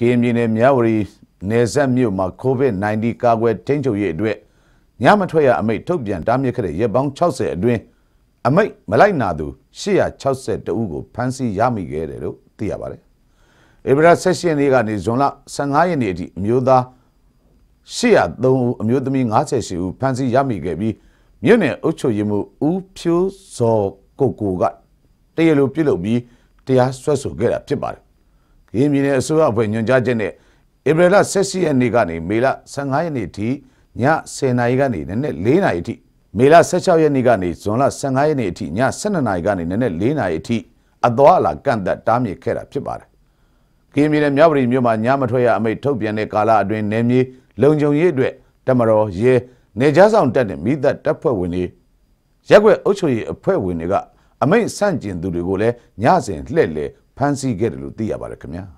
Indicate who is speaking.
Speaker 1: ကရင်ပြည်နယ်မြဝတီနယ်စပ်မြို့မှာ COVID-19 ကာကွယ်ထိန်းချုပ်ရေးအတွက်ညမထွက်ရအမိန့်ထုတ်ပြန်တားမြစ်ခဲ့တဲ့ရက်ပေါင်း60အတွင်းအမိန့်မလိုက်နာသူ162ဦးကိုဖမ်းဆီးရမိခဲ့တယ်လို့သိရပါတယ်။ဧပြီလ16ရက်နေ့ကနေဇွန်လ15ရက်နေ့အထိအမျိုးသား103ဦးအမျိုးသမီး98ဦးဖမ်းဆီးရမိခဲ့ပြီးမြို့နယ်အုပ်ချုပ်ရေးမှူးဦးဖြိုးစောကိုကိုကတရားလိုပြုလုပ်ပြီးတရားစွဲဆိုခဲ့တာဖြစ်ပါတယ်ရင်ပြည်နယ်အစိုးရအဖွဲ့ညွှန်ကြားချက်နဲ့ဧပြီလ16ရက်နေ့ကနေမေလ15ရက်နေ့ထိည10နာရီကနေနက်နက်4နာရီအထိမေလ16ရက်နေ့ကနေဇွန်လ15ရက်နေ့အထိည12နာရီကနေနက်နက်4နာရီအထိအသွာအလာကန့်သက်တားမြစ်ခဲ့တာဖြစ်ပါတယ်။ကင်းပြည်နယ်မြောက်ပြည်မြို့မှာညမထွက်ရအမိန့်ထုတ်ပြန်တဲ့ကာလအတွင်းနယ်မြေလုံခြုံရေးအတွက်တမတော်ရဲနေကြားဆောင်တပ်နဲ့မိသက်တပ်ဖွဲ့ဝင်တွေရက်ွက်အုပ်ချုပ်ရေးအဖွဲ့ဝင်တွေကအမိန့်ဆန့်ကျင်သူတွေကိုလည်းညစဉ်လှည့်လည်ဖမ်းဆီးခဲ့တယ်လို့သိရပါတယ်ခင်ဗျာ။